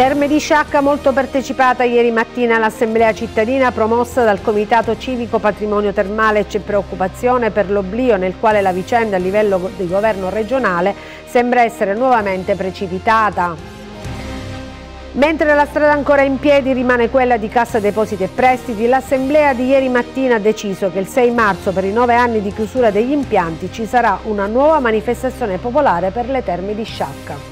Terme di Sciacca molto partecipata ieri mattina all'assemblea cittadina promossa dal Comitato Civico Patrimonio Termale c'è preoccupazione per l'oblio nel quale la vicenda a livello di governo regionale sembra essere nuovamente precipitata. Mentre la strada ancora in piedi rimane quella di Cassa Depositi e Prestiti, l'Assemblea di ieri mattina ha deciso che il 6 marzo per i nove anni di chiusura degli impianti ci sarà una nuova manifestazione popolare per le terme di Sciacca.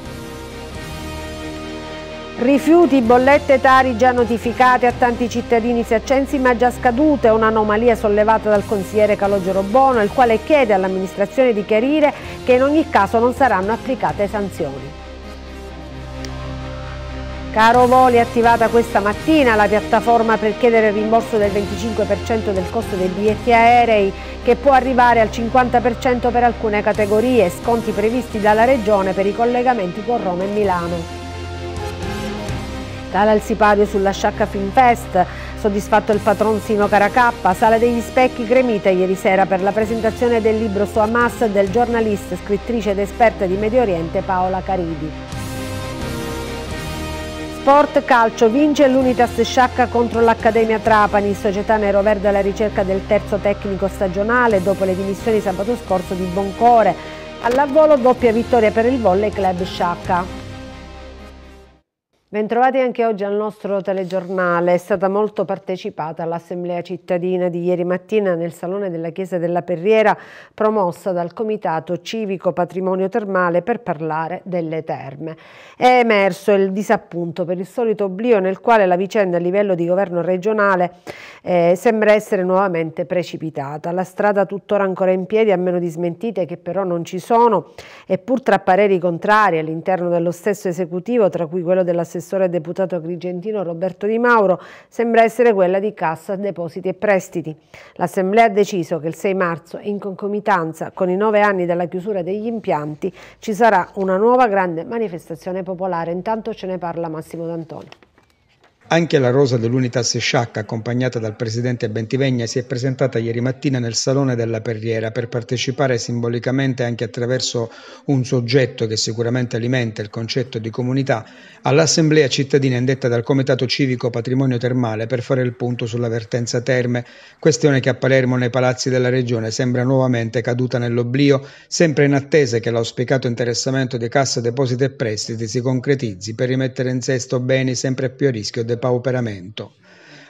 Rifiuti, bollette tari già notificate a tanti cittadini saccensi ma già scadute, un'anomalia sollevata dal consigliere Calogero Bono il quale chiede all'amministrazione di chiarire che in ogni caso non saranno applicate sanzioni. Caro Voli attivata questa mattina la piattaforma per chiedere il rimborso del 25% del costo dei biglietti aerei che può arrivare al 50% per alcune categorie, sconti previsti dalla Regione per i collegamenti con Roma e Milano. Sala al sipario sulla sciacca Filmfest, soddisfatto il patron Sino Caracappa, Sala degli Specchi gremita ieri sera per la presentazione del libro su Hamas del giornalista, scrittrice ed esperta di Medio Oriente Paola Caridi. Sport Calcio vince l'Unitas Sciacca contro l'Accademia Trapani, società nero-verde alla ricerca del terzo tecnico stagionale dopo le dimissioni sabato scorso di Boncore. All'avvolo doppia vittoria per il volley club Sciacca. Bentrovati anche oggi al nostro telegiornale. È stata molto partecipata l'assemblea cittadina di ieri mattina nel Salone della Chiesa della Perriera promossa dal Comitato Civico Patrimonio Termale per parlare delle terme. È emerso il disappunto per il solito oblio nel quale la vicenda a livello di governo regionale eh, sembra essere nuovamente precipitata. La strada tuttora ancora in piedi a meno di smentite che però non ci sono eppur tra pareri contrari all'interno dello stesso esecutivo tra cui quello dell'assessore l'assessore e deputato agrigentino Roberto Di Mauro sembra essere quella di Cassa Depositi e Prestiti. L'Assemblea ha deciso che il 6 marzo, in concomitanza con i nove anni dalla chiusura degli impianti, ci sarà una nuova grande manifestazione popolare. Intanto ce ne parla Massimo D'Antonio. Anche la rosa dell'Unitas Sciacca, accompagnata dal presidente Bentivegna, si è presentata ieri mattina nel Salone della Perriera per partecipare simbolicamente anche attraverso un soggetto che sicuramente alimenta il concetto di comunità all'assemblea cittadina indetta dal Comitato Civico Patrimonio Termale per fare il punto sulla vertenza terme, questione che a Palermo nei palazzi della regione sembra nuovamente caduta nell'oblio, sempre in attesa che l'auspicato interessamento di Cassa Depositi e Prestiti si concretizzi per rimettere in sesto beni sempre più a rischio del depauperamento.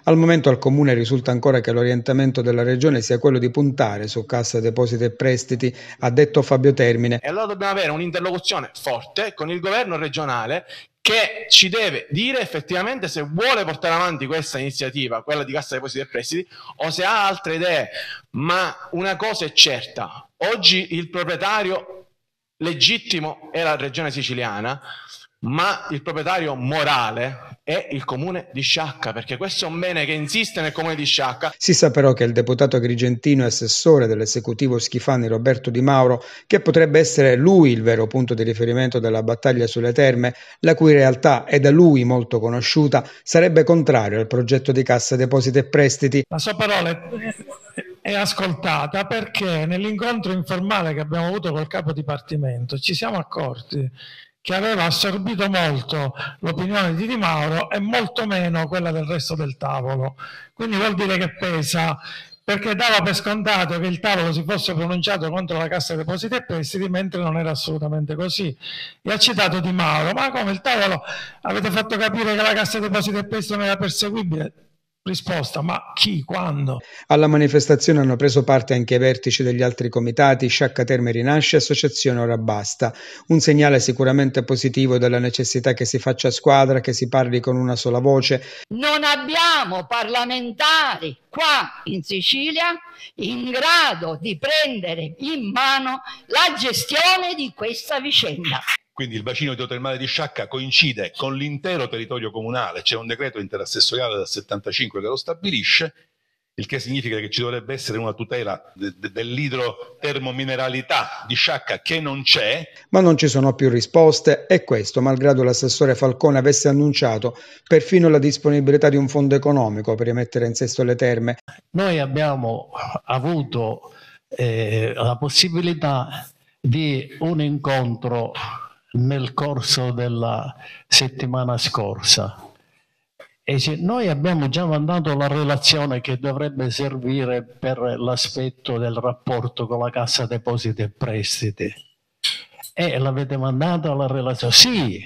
Al momento al Comune risulta ancora che l'orientamento della Regione sia quello di puntare su Cassa Depositi e Prestiti, ha detto Fabio Termine. E allora dobbiamo avere un'interlocuzione forte con il governo regionale che ci deve dire effettivamente se vuole portare avanti questa iniziativa, quella di Cassa Depositi e Prestiti, o se ha altre idee. Ma una cosa è certa, oggi il proprietario legittimo è la Regione siciliana, ma il proprietario morale è il comune di Sciacca, perché questo è un bene che insiste nel comune di Sciacca. Si sa però che il deputato agrigentino e assessore dell'esecutivo Schifani Roberto Di Mauro, che potrebbe essere lui il vero punto di riferimento della battaglia sulle terme, la cui realtà è da lui molto conosciuta, sarebbe contrario al progetto di Cassa Depositi e Prestiti. La sua parola è ascoltata perché nell'incontro informale che abbiamo avuto col capo dipartimento ci siamo accorti che aveva assorbito molto l'opinione di Di Mauro e molto meno quella del resto del tavolo. Quindi vuol dire che pesa perché dava per scontato che il tavolo si fosse pronunciato contro la Cassa Depositi e Prestiti, mentre non era assolutamente così. E ha citato Di Mauro, ma come il tavolo avete fatto capire che la Cassa Depositi e Prestiti non era perseguibile? Risposta, ma chi, quando? Alla manifestazione hanno preso parte anche i vertici degli altri comitati, Sciacca Terme Rinasce e Associazione Ora Basta. Un segnale sicuramente positivo della necessità che si faccia squadra, che si parli con una sola voce. Non abbiamo parlamentari qua in Sicilia in grado di prendere in mano la gestione di questa vicenda quindi il bacino idrotermale di Sciacca coincide con l'intero territorio comunale, c'è un decreto interassessoriale del 75 che lo stabilisce, il che significa che ci dovrebbe essere una tutela de- de- dell'idrotermomineralità di Sciacca che non c'è. Ma non ci sono più risposte e questo, malgrado l'assessore Falcone avesse annunciato perfino la disponibilità di un fondo economico per rimettere in sesto le terme. Noi abbiamo avuto eh, la possibilità di un incontro nel corso della settimana scorsa. E dice, noi abbiamo già mandato la relazione che dovrebbe servire per l'aspetto del rapporto con la Cassa Depositi e Prestiti. E l'avete mandata la relazione? Sì,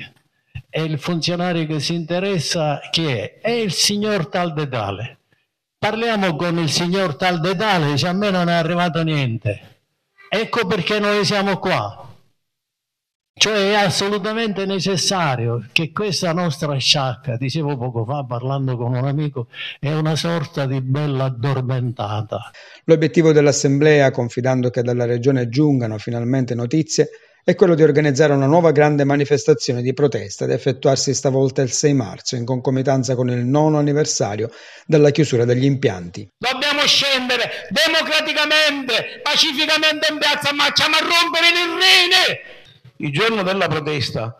E il funzionario che si interessa chi è? È il signor tal de tale. Parliamo con il signor tal de tale, dice a me non è arrivato niente. Ecco perché noi siamo qua. Cioè è assolutamente necessario che questa nostra sciacca, dicevo poco fa parlando con un amico, è una sorta di bella addormentata. L'obiettivo dell'Assemblea, confidando che dalla Regione giungano finalmente notizie, è quello di organizzare una nuova grande manifestazione di protesta da effettuarsi stavolta il 6 marzo in concomitanza con il nono anniversario della chiusura degli impianti. Dobbiamo scendere democraticamente, pacificamente in piazza, ma a rompere il rene! il giorno della protesta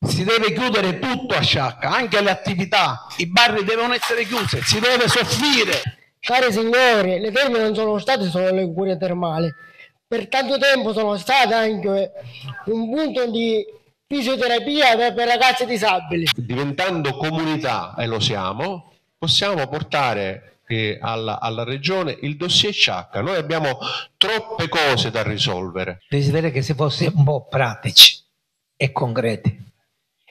si deve chiudere tutto a Sciacca, anche le attività, i barri devono essere chiusi, si deve soffrire. Cari signori, le ferme non sono state solo le cure termali, per tanto tempo sono state anche un punto di fisioterapia per ragazze disabili. Diventando comunità, e lo siamo, possiamo portare alla, alla, regione, il dossier Ciacca. Noi abbiamo troppe cose da risolvere. Desiderio che si fosse un po' pratici e concreti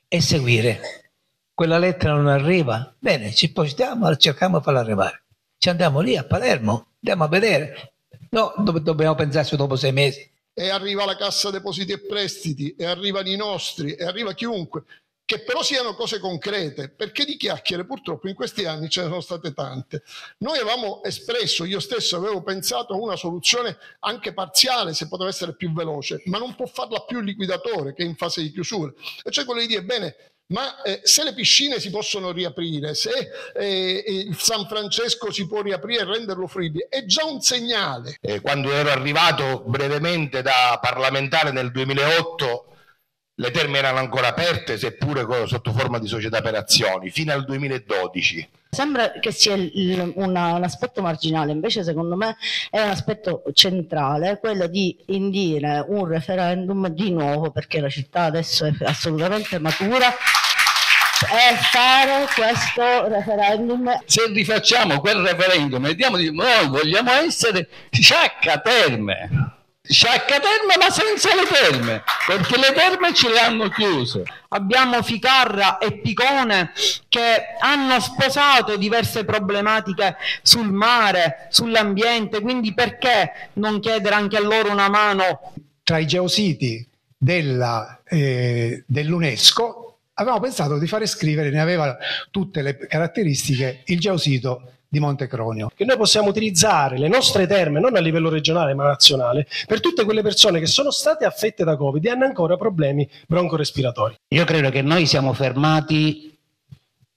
e seguire. Quella lettera non arriva, bene, ci spostiamo, cerchiamo di farla arrivare. Ci andiamo lì a Palermo, andiamo a vedere. No, do dobbiamo pensarci dopo sei mesi. E arriva la Cassa Depositi e Prestiti, e arrivano i nostri, e arriva chiunque che però siano cose concrete, perché di chiacchiere purtroppo in questi anni ce ne sono state tante. Noi avevamo espresso, io stesso avevo pensato a una soluzione anche parziale, se poteva essere più veloce, ma non può farla più il liquidatore che è in fase di chiusura, e cioè quello di dire, bene, ma eh, se le piscine si possono riaprire, se eh, il San Francesco si può riaprire e renderlo fruibile, è già un segnale. Eh, quando ero arrivato brevemente da parlamentare nel 2008, le terme erano ancora aperte, seppure sotto forma di società per azioni, fino al 2012. Sembra che sia il, una, un aspetto marginale, invece secondo me è un aspetto centrale, quello di indire un referendum di nuovo, perché la città adesso è assolutamente matura è fare questo referendum. Se rifacciamo quel referendum e diamo noi vogliamo essere sciacca terme Sciacca Terme ma senza le terme, perché le terme ce le hanno chiuse. Abbiamo Ficarra e Picone che hanno sposato diverse problematiche sul mare, sull'ambiente, quindi perché non chiedere anche a loro una mano? Tra i geositi della, eh, dell'UNESCO avevamo pensato di fare scrivere, ne aveva tutte le caratteristiche, il geosito di Montecronio, che noi possiamo utilizzare le nostre terme, non a livello regionale ma nazionale, per tutte quelle persone che sono state affette da Covid e hanno ancora problemi broncorespiratori. Io credo che noi siamo fermati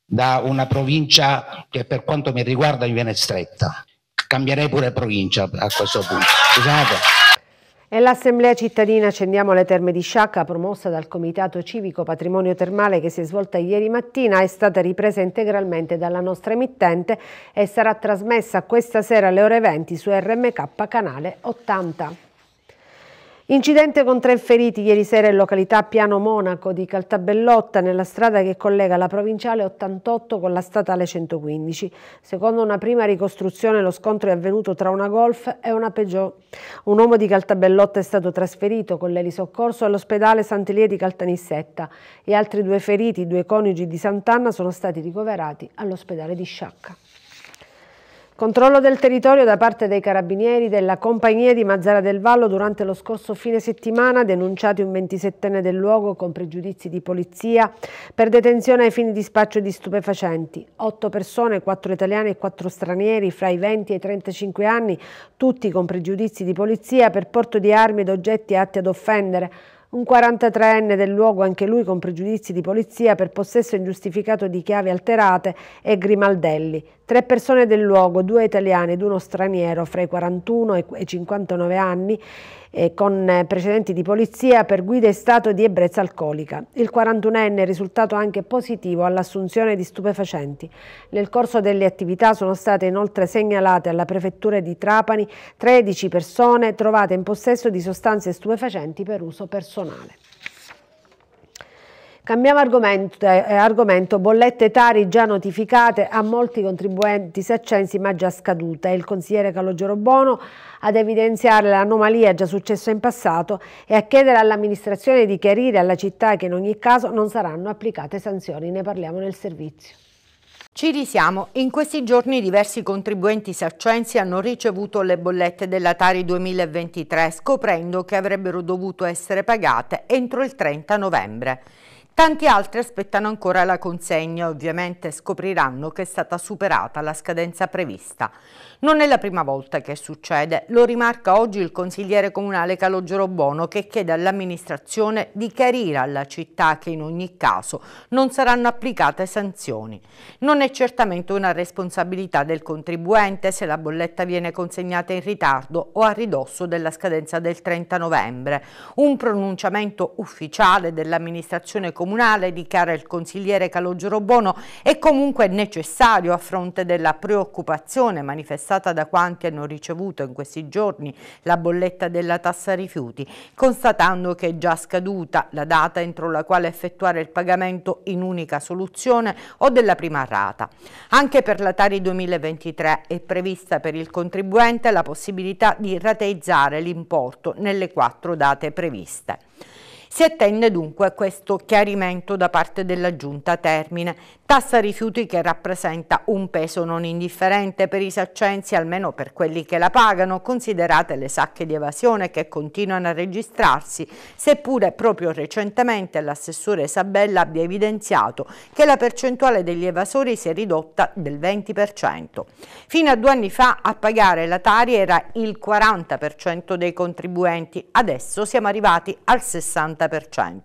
da una provincia che per quanto mi riguarda mi viene stretta. Cambierei pure provincia a questo punto. Scusate. Nell'Assemblea cittadina Accendiamo le Terme di Sciacca, promossa dal Comitato Civico Patrimonio Termale che si è svolta ieri mattina, è stata ripresa integralmente dalla nostra emittente e sarà trasmessa questa sera alle ore 20 su RMK Canale 80. Incidente con tre feriti ieri sera in località Piano Monaco di Caltabellotta nella strada che collega la provinciale 88 con la statale 115. Secondo una prima ricostruzione lo scontro è avvenuto tra una Golf e una Peugeot. Un uomo di Caltabellotta è stato trasferito con l'elisoccorso all'ospedale Sant'Elia di Caltanissetta e altri due feriti, due coniugi di Sant'Anna, sono stati ricoverati all'ospedale di Sciacca. Controllo del territorio da parte dei carabinieri della compagnia di Mazzara del Vallo durante lo scorso fine settimana, denunciati un 27enne del luogo con pregiudizi di polizia per detenzione ai fini di spaccio di stupefacenti. Otto persone, quattro italiani e quattro stranieri, fra i 20 e i 35 anni, tutti con pregiudizi di polizia per porto di armi ed oggetti atti ad offendere, un 43enne del luogo, anche lui con pregiudizi di polizia per possesso ingiustificato di chiavi alterate e grimaldelli. Tre persone del luogo, due italiane ed uno straniero fra i 41 e i 59 anni, eh, con eh, precedenti di polizia per guida in stato di ebbrezza alcolica. Il 41enne è risultato anche positivo all'assunzione di stupefacenti. Nel corso delle attività sono state inoltre segnalate alla prefettura di Trapani 13 persone trovate in possesso di sostanze stupefacenti per uso personale. Cambiamo argomento, eh, eh, argomento, bollette Tari già notificate a molti contribuenti saccensi ma già scadute. È il consigliere Calogero Bono ad evidenziare l'anomalia già successa in passato e a chiedere all'amministrazione di chiarire alla città che in ogni caso non saranno applicate sanzioni. Ne parliamo nel servizio. Ci risiamo. In questi giorni diversi contribuenti saccensi hanno ricevuto le bollette della Tari 2023 scoprendo che avrebbero dovuto essere pagate entro il 30 novembre. Tanti altri aspettano ancora la consegna e ovviamente scopriranno che è stata superata la scadenza prevista. Non è la prima volta che succede, lo rimarca oggi il consigliere comunale Calogero Bono che chiede all'amministrazione di chiarire alla città che in ogni caso non saranno applicate sanzioni. Non è certamente una responsabilità del contribuente se la bolletta viene consegnata in ritardo o a ridosso della scadenza del 30 novembre. Un pronunciamento ufficiale dell'amministrazione comunale, dichiara il consigliere Calogero Bono, è comunque necessario a fronte della preoccupazione manifestata interessata da quanti hanno ricevuto in questi giorni la bolletta della tassa rifiuti, constatando che è già scaduta la data entro la quale effettuare il pagamento in unica soluzione o della prima rata. Anche per la Tari 2023 è prevista per il contribuente la possibilità di rateizzare l'importo nelle quattro date previste. Si attende dunque questo chiarimento da parte della Giunta Termine Tassa rifiuti che rappresenta un peso non indifferente per i saccensi, almeno per quelli che la pagano, considerate le sacche di evasione che continuano a registrarsi, seppure proprio recentemente l'assessore Isabella abbia evidenziato che la percentuale degli evasori si è ridotta del 20%. Fino a due anni fa a pagare la Tari era il 40% dei contribuenti, adesso siamo arrivati al 60%.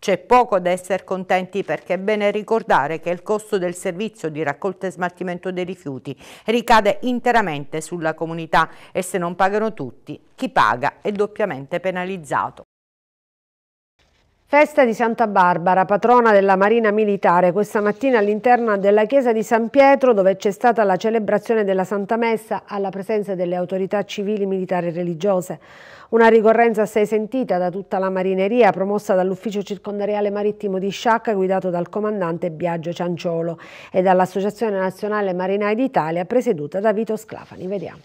C'è poco da essere contenti perché è bene ricordare che il costo del servizio di raccolta e smaltimento dei rifiuti ricade interamente sulla comunità e se non pagano tutti, chi paga è doppiamente penalizzato. Festa di Santa Barbara, patrona della Marina Militare, questa mattina all'interno della chiesa di San Pietro dove c'è stata la celebrazione della Santa Messa alla presenza delle autorità civili, militari e religiose. Una ricorrenza assai sentita da tutta la marineria promossa dall'ufficio circondariale marittimo di Sciacca guidato dal comandante Biagio Cianciolo e dall'Associazione Nazionale Marinai d'Italia presieduta da Vito Sclafani. Vediamo.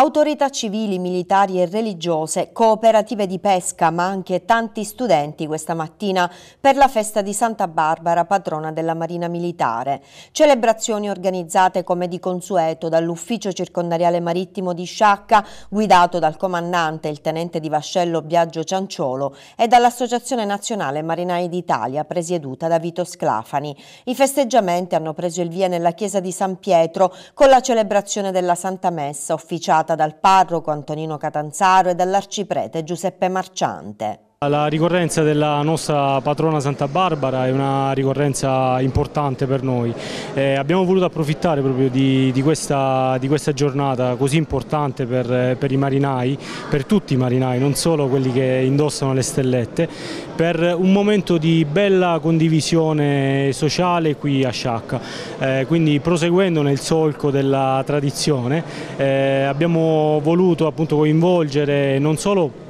Autorità civili, militari e religiose, cooperative di pesca, ma anche tanti studenti questa mattina per la festa di Santa Barbara, patrona della Marina Militare. Celebrazioni organizzate come di consueto dall'ufficio circondariale marittimo di Sciacca, guidato dal comandante, il tenente di vascello Biagio Cianciolo, e dall'Associazione Nazionale Marinai d'Italia, presieduta da Vito Sclafani. I festeggiamenti hanno preso il via nella chiesa di San Pietro con la celebrazione della Santa Messa, officiata dal parroco Antonino Catanzaro e dall'arciprete Giuseppe Marciante. La ricorrenza della nostra patrona Santa Barbara è una ricorrenza importante per noi. Eh, abbiamo voluto approfittare proprio di, di, questa, di questa, giornata così importante per, per, i marinai, per tutti i marinai, non solo quelli che indossano le stellette, per un momento di bella condivisione sociale qui a Sciacca. Eh, quindi proseguendo nel solco della tradizione eh, abbiamo voluto appunto coinvolgere non solo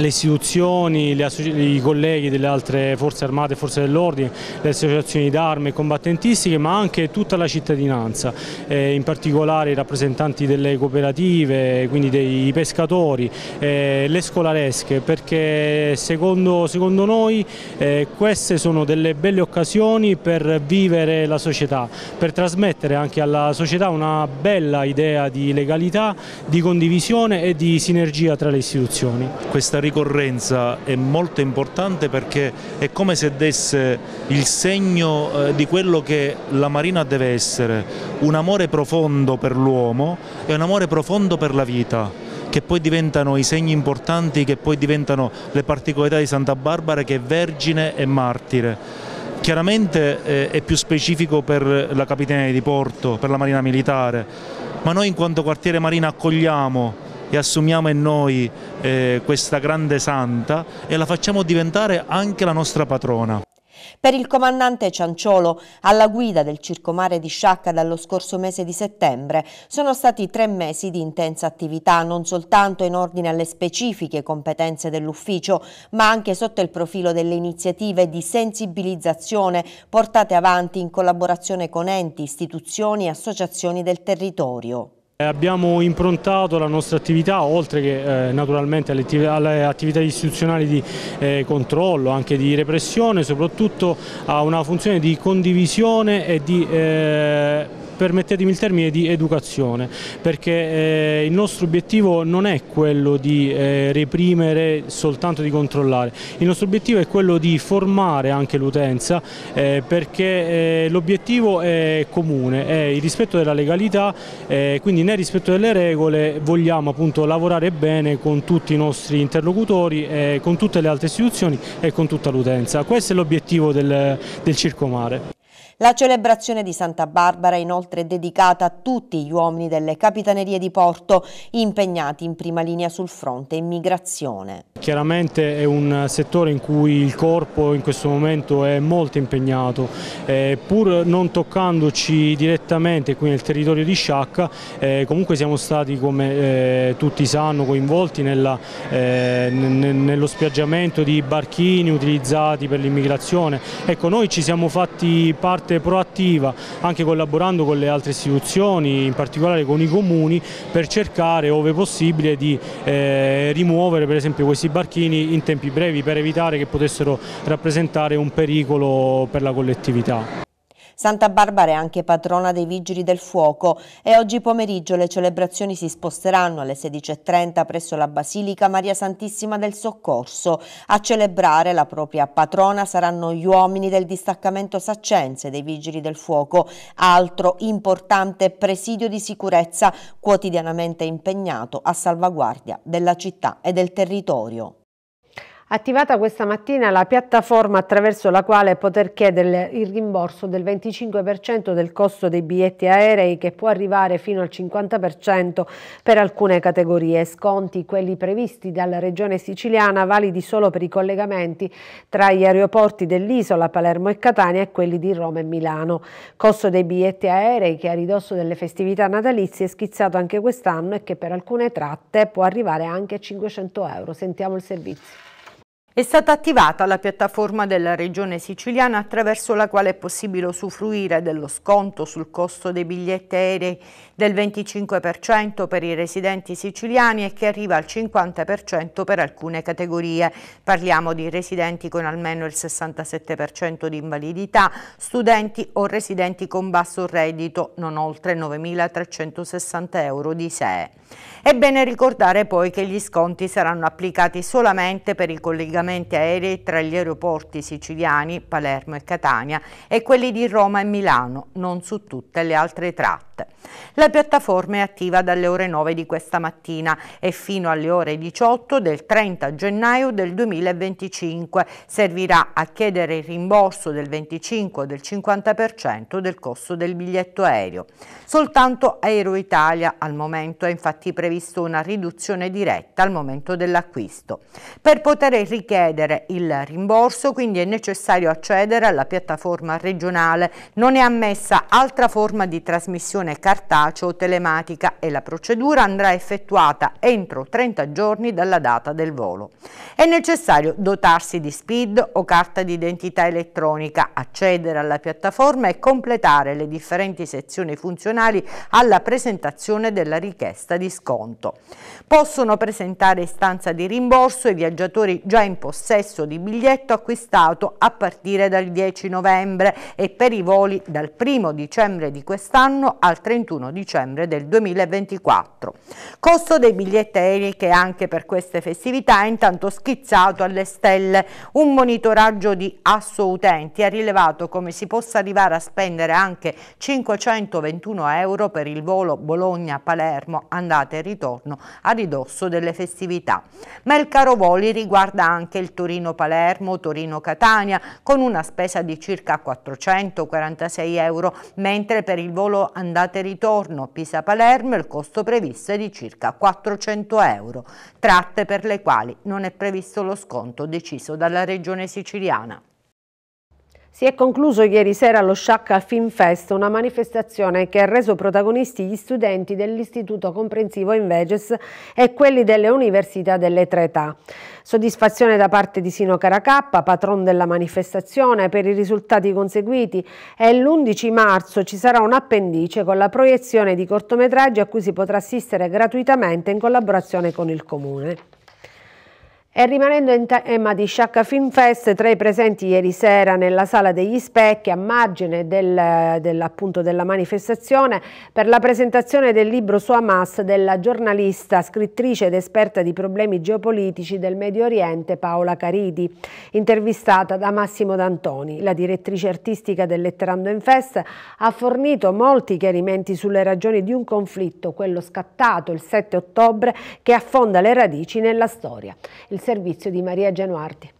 le istituzioni, le i colleghi delle altre forze armate e forze dell'ordine, le associazioni d'arme e combattentistiche ma anche tutta la cittadinanza, eh, in particolare i rappresentanti delle cooperative, quindi dei pescatori, eh, le scolaresche perché secondo, secondo noi eh, queste sono delle belle occasioni per vivere la società, per trasmettere anche alla società una bella idea di legalità, di condivisione e di sinergia tra le istituzioni. Questa ricorrenza è molto importante perché è come se desse il segno eh, di quello che la Marina deve essere, un amore profondo per l'uomo e un amore profondo per la vita che poi diventano i segni importanti, che poi diventano le particolarità di Santa Barbara che è vergine e martire. Chiaramente eh, è più specifico per la Capitaneria di Porto, per la Marina Militare, ma noi in quanto quartiere Marina accogliamo e assumiamo in noi eh, questa grande santa e la facciamo diventare anche la nostra patrona. Per il comandante Cianciolo, alla guida del circomare di Sciacca dallo scorso mese di settembre, sono stati tre mesi di intensa attività, non soltanto in ordine alle specifiche competenze dell'ufficio, ma anche sotto il profilo delle iniziative di sensibilizzazione portate avanti in collaborazione con enti, istituzioni e associazioni del territorio. Eh, abbiamo improntato la nostra attività, oltre che eh, naturalmente alle attività, alle attività, istituzionali di eh, controllo, anche di repressione, soprattutto a una funzione di condivisione e di... Eh permettetemi il termine, di educazione, perché eh, il nostro obiettivo non è quello di eh, reprimere, soltanto di controllare, il nostro obiettivo è quello di formare anche l'utenza, eh, perché eh, l'obiettivo è comune, è il rispetto della legalità, eh, quindi nel rispetto delle regole vogliamo appunto lavorare bene con tutti i nostri interlocutori, eh, con tutte le altre istituzioni e con tutta l'utenza. Questo è l'obiettivo del, del Circo Mare. La celebrazione di Santa Barbara è inoltre dedicata a tutti gli uomini delle capitanerie di porto impegnati in prima linea sul fronte immigrazione. Chiaramente è un settore in cui il corpo in questo momento è molto impegnato, eh, pur non toccandoci direttamente qui nel territorio di Sciacca, eh, comunque siamo stati come eh, tutti sanno coinvolti nella, eh, nello spiaggiamento di barchini utilizzati per l'immigrazione. Ecco, noi ci siamo fatti parte parte proattiva anche collaborando con le altre istituzioni, in particolare con i comuni, per cercare ove possibile di eh, rimuovere per esempio questi barchini in tempi brevi per evitare che potessero rappresentare un pericolo per la collettività. Santa Barbara è anche patrona dei Vigili del Fuoco e oggi pomeriggio le celebrazioni si sposteranno alle 16.30 presso la Basilica Maria Santissima del Soccorso. A celebrare la propria patrona saranno gli uomini del distaccamento Saccenze dei Vigili del Fuoco, altro importante presidio di sicurezza quotidianamente impegnato a salvaguardia della città e del territorio. Attivata questa mattina la piattaforma attraverso la quale poter chiedere il rimborso del 25% del costo dei biglietti aerei che può arrivare fino al 50% per alcune categorie. Sconti quelli previsti dalla regione siciliana validi solo per i collegamenti tra gli aeroporti dell'isola Palermo e Catania e quelli di Roma e Milano. Costo dei biglietti aerei che a ridosso delle festività natalizie è schizzato anche quest'anno e che per alcune tratte può arrivare anche a 500 euro. Sentiamo il servizio. È stata attivata la piattaforma della Regione Siciliana attraverso la quale è possibile usufruire dello sconto sul costo dei biglietti aerei del 25% per i residenti siciliani e che arriva al 50% per alcune categorie. Parliamo di residenti con almeno il 67% di invalidità, studenti o residenti con basso reddito, non oltre 9.360 euro di SEE. È bene ricordare poi che gli sconti saranno applicati solamente per i collegamenti aerei tra gli aeroporti siciliani, Palermo e Catania e quelli di Roma e Milano, non su tutte le altre tratte chat. La piattaforma è attiva dalle ore 9 di questa mattina e fino alle ore 18 del 30 gennaio del 2025. Servirà a chiedere il rimborso del 25 o del 50% del costo del biglietto aereo. Soltanto Aero Italia al momento è infatti previsto una riduzione diretta al momento dell'acquisto. Per poter richiedere il rimborso quindi è necessario accedere alla piattaforma regionale. Non è ammessa altra forma di trasmissione versione cartacea o telematica e la procedura andrà effettuata entro 30 giorni dalla data del volo. È necessario dotarsi di SPID o carta d'identità elettronica, accedere alla piattaforma e completare le differenti sezioni funzionali alla presentazione della richiesta di sconto. Possono presentare istanza di rimborso i viaggiatori già in possesso di biglietto acquistato a partire dal 10 novembre e per i voli dal 1 dicembre di quest'anno al 31 dicembre del 2024. Costo dei biglietti aerei che anche per queste festività è intanto schizzato alle stelle. Un monitoraggio di Asso Utenti ha rilevato come si possa arrivare a spendere anche 521 euro per il volo Bologna-Palermo andata e ritorno a ridosso delle festività. Ma il caro voli riguarda anche il Torino-Palermo, Torino-Catania, con una spesa di circa 446 euro, mentre per il volo andata e ritorno Pisa-Palermo il costo previsto è di circa 400 euro, tratte per le quali non è previsto lo sconto deciso dalla Regione Siciliana. Si è concluso ieri sera allo Sciacca Filmfest, una manifestazione che ha reso protagonisti gli studenti dell'Istituto Comprensivo Inveges e quelli delle università delle tre età. Soddisfazione da parte di Sino Caracappa, patron della manifestazione, per i risultati conseguiti e l'11 marzo ci sarà un appendice con la proiezione di cortometraggi a cui si potrà assistere gratuitamente in collaborazione con il Comune. E rimanendo in tema di Sciacca Film Fest, tra i presenti ieri sera nella Sala degli Specchi, a margine del, del, della manifestazione, per la presentazione del libro su Hamas della giornalista, scrittrice ed esperta di problemi geopolitici del Medio Oriente Paola Caridi, intervistata da Massimo D'Antoni. La direttrice artistica del Letterando in Fest ha fornito molti chiarimenti sulle ragioni di un conflitto, quello scattato il 7 ottobre, che affonda le radici nella storia. Il servizio di Maria Gianuardi.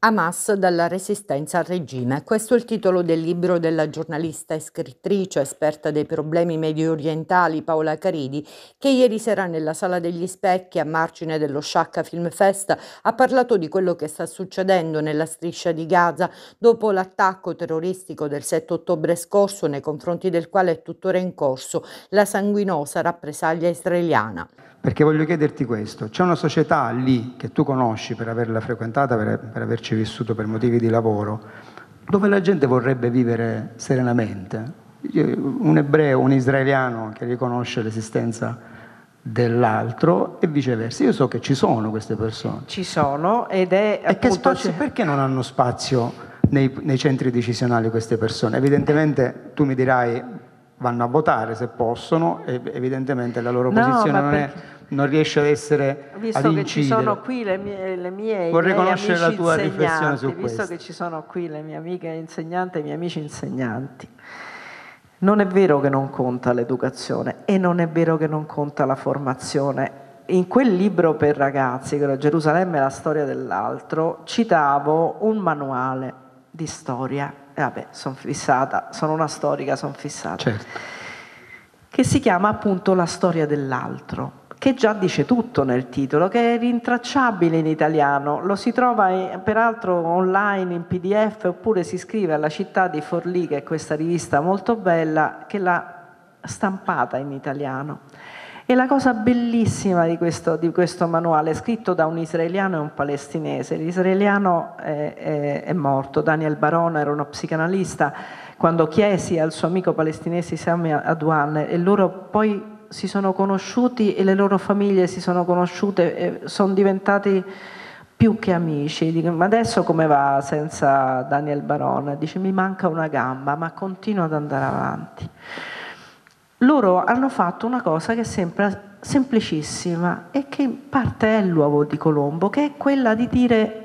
Hamas dalla resistenza al regime. Questo è il titolo del libro della giornalista e scrittrice esperta dei problemi medio orientali Paola Caridi, che ieri sera nella Sala degli Specchi a margine dello Sciacca Film Fest ha parlato di quello che sta succedendo nella striscia di Gaza dopo l'attacco terroristico del 7 ottobre scorso nei confronti del quale è tuttora in corso la sanguinosa rappresaglia israeliana. Perché voglio chiederti questo, c'è una società lì che tu conosci per averla frequentata, per, per averci vissuto per motivi di lavoro, dove la gente vorrebbe vivere serenamente. Un ebreo, un israeliano che riconosce l'esistenza dell'altro e viceversa. Io so che ci sono queste persone. Ci sono ed è... E che spazio, perché non hanno spazio nei, nei, centri decisionali queste persone? Evidentemente tu mi dirai, vanno a votare se possono, e evidentemente la loro no, posizione non, è, non, riesce ad essere visto ad che ci sono qui le mie, le mie Vorrei conoscere la tua riflessione su visto questo. Visto che ci sono qui le mie amiche insegnanti e i miei amici insegnanti. Non è vero che non conta l'educazione e non è vero che non conta la formazione. In quel libro per ragazzi, che era Gerusalemme e la storia dell'altro, citavo un manuale di storia e eh, vabbè, sono fissata, sono una storica, sono fissata. Certo. Che si chiama appunto La storia dell'altro, che già dice tutto nel titolo, che è rintracciabile in italiano, lo si trova in, peraltro online in PDF oppure si scrive alla città di Forlì, che è questa rivista molto bella, che l'ha stampata in italiano. E la cosa bellissima di questo, di questo manuale, scritto da un israeliano e un palestinese, l'israeliano è, è, è morto, Daniel Barona era uno psicanalista, quando chiesi al suo amico palestinese Sami Adwan e loro poi si sono conosciuti e le loro famiglie si sono conosciute e sono diventati più che amici. Dico, ma adesso come va senza Daniel Barone? Dice mi manca una gamba, ma continua ad andare avanti loro hanno fatto una cosa che sembra semplicissima e che in parte è l'uovo di Colombo, che è quella di dire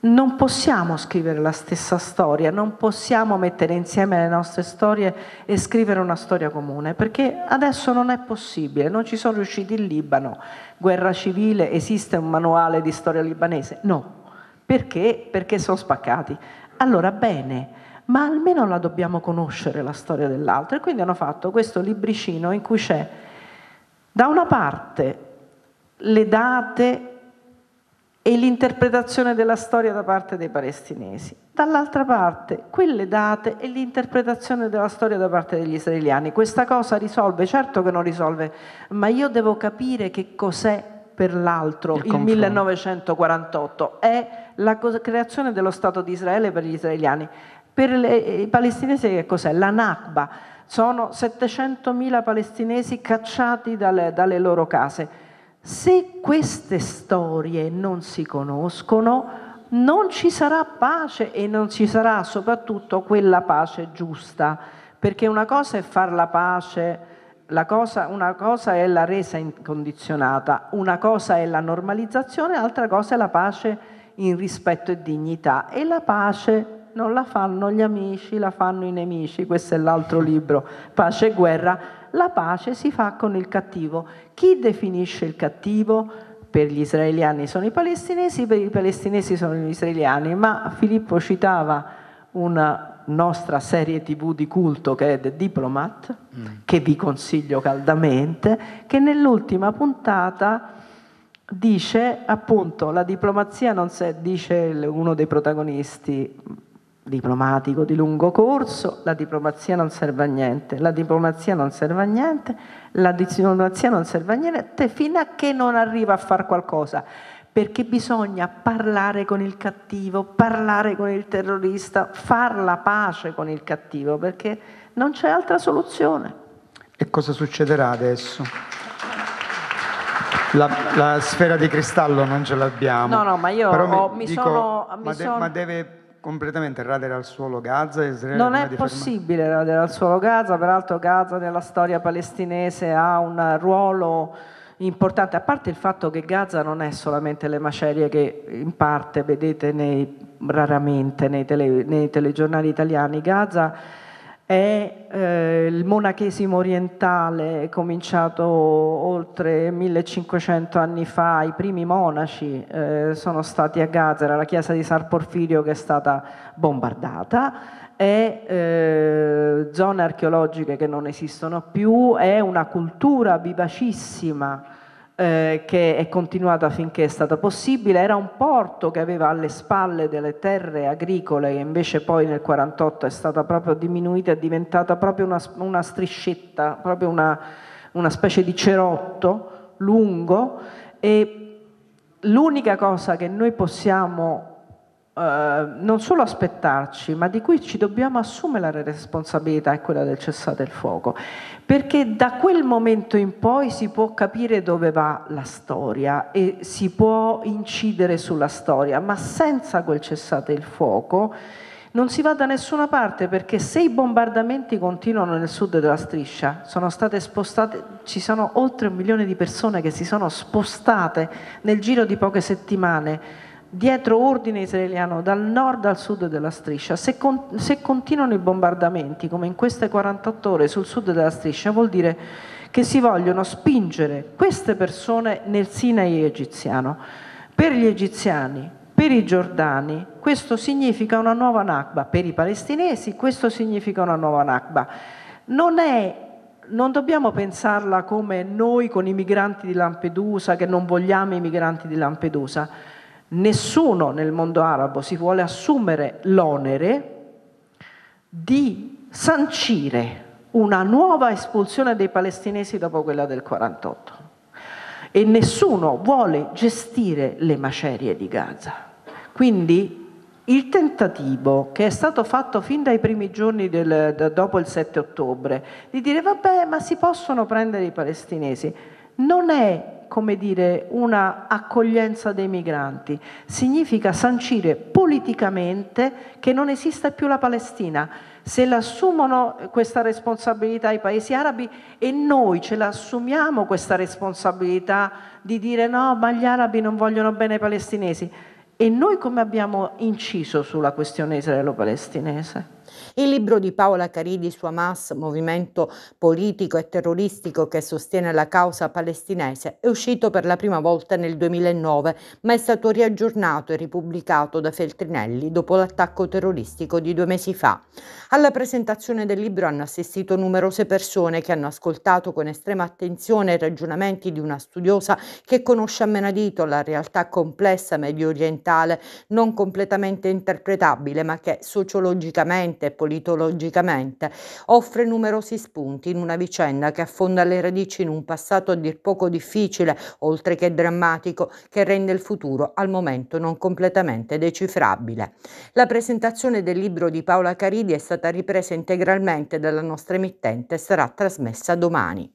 non possiamo scrivere la stessa storia, non possiamo mettere insieme le nostre storie e scrivere una storia comune, perché adesso non è possibile, non ci sono riusciti in Libano, guerra civile, esiste un manuale di storia libanese? No, perché? Perché sono spaccati. Allora bene, ma almeno la dobbiamo conoscere la storia dell'altro. E quindi hanno fatto questo libricino in cui c'è da una parte le date e l'interpretazione della storia da parte dei palestinesi, dall'altra parte quelle date e l'interpretazione della storia da parte degli israeliani. Questa cosa risolve, certo che non risolve, ma io devo capire che cos'è per l'altro il, il 1948, è la creazione dello Stato di Israele per gli israeliani. Per le, eh, i palestinesi che cos'è? La Nakba. Sono 700.000 palestinesi cacciati dalle, dalle loro case. Se queste storie non si conoscono, non ci sarà pace e non ci sarà soprattutto quella pace giusta, perché una cosa è far la pace, la cosa, una cosa è la resa incondizionata, una cosa è la normalizzazione, altra cosa è la pace in rispetto e dignità e la pace non la fanno gli amici, la fanno i nemici, questo è l'altro libro, Pace e guerra, la pace si fa con il cattivo. Chi definisce il cattivo? Per gli israeliani sono i palestinesi, per i palestinesi sono gli israeliani, ma Filippo citava una nostra serie tv di culto che è The Diplomat, mm. che vi consiglio caldamente, che nell'ultima puntata dice appunto la diplomazia non si dice uno dei protagonisti diplomatico di lungo corso, la diplomazia non serve a niente, la diplomazia non serve a niente, la diplomazia non serve a niente fino a che non arriva a fare qualcosa, perché bisogna parlare con il cattivo, parlare con il terrorista, far la pace con il cattivo, perché non c'è altra soluzione. E cosa succederà adesso? La, la sfera di cristallo non ce l'abbiamo. No, no, ma io Però ho, mi, dico, sono... Mi ma, de- sono... ma deve completamente radere al suolo Gaza e Israele non è possibile radere al suolo Gaza peraltro Gaza nella storia palestinese ha un ruolo importante a parte il fatto che Gaza non è solamente le macerie che in parte vedete nei, raramente nei, tele, nei telegiornali italiani Gaza è eh, il monachesimo orientale cominciato oltre 1500 anni fa, i primi monaci eh, sono stati a Gaza, era la chiesa di San Porfirio che è stata bombardata e eh, zone archeologiche che non esistono più, è una cultura vivacissima eh, che è continuata finché è stata possibile, era un porto che aveva alle spalle delle terre agricole che invece poi nel 48 è stata proprio diminuita, è diventata proprio una, una striscetta, proprio una, una specie di cerotto lungo e l'unica cosa che noi possiamo eh, non solo aspettarci, ma di cui ci dobbiamo assumere la responsabilità è quella del cessate il fuoco, perché da quel momento in poi si può capire dove va la storia e si può incidere sulla storia, ma senza quel cessate il fuoco non si va da nessuna parte perché se i bombardamenti continuano nel sud della striscia, sono state spostate, ci sono oltre un milione di persone che si sono spostate nel giro di poche settimane dietro ordine israeliano dal nord al sud della striscia. Se, con, se, continuano i bombardamenti, come in queste 48 ore, sul sud della striscia, vuol dire che si vogliono spingere queste persone nel Sinai egiziano. Per gli egiziani, per i giordani, questo significa una nuova Nakba, per i palestinesi questo significa una nuova Nakba. Non è non dobbiamo pensarla come noi con i migranti di Lampedusa, che non vogliamo i migranti di Lampedusa nessuno nel mondo arabo si vuole assumere l'onere di sancire una nuova espulsione dei palestinesi dopo quella del 48 e nessuno vuole gestire le macerie di Gaza. Quindi il tentativo che è stato fatto fin dai primi giorni del, da, dopo il 7 ottobre di dire vabbè ma si possono prendere i palestinesi non è come dire, una accoglienza dei migranti, significa sancire politicamente che non esista più la Palestina. Se l'assumono questa responsabilità i paesi arabi e noi ce l'assumiamo questa responsabilità di dire no, ma gli arabi non vogliono bene i palestinesi. E noi come abbiamo inciso sulla questione israelo-palestinese? Il libro di Paola Caridi su Hamas, movimento politico e terroristico che sostiene la causa palestinese, è uscito per la prima volta nel 2009, ma è stato riaggiornato e ripubblicato da Feltrinelli dopo l'attacco terroristico di due mesi fa. Alla presentazione del libro hanno assistito numerose persone che hanno ascoltato con estrema attenzione i ragionamenti di una studiosa che conosce a menadito la realtà complessa medio orientale, non completamente interpretabile, ma che sociologicamente e politologicamente, offre numerosi spunti in una vicenda che affonda le radici in un passato a dir poco difficile, oltre che drammatico, che rende il futuro al momento non completamente decifrabile. La presentazione del libro di Paola Caridi è stata ripresa integralmente dalla nostra emittente e sarà trasmessa domani.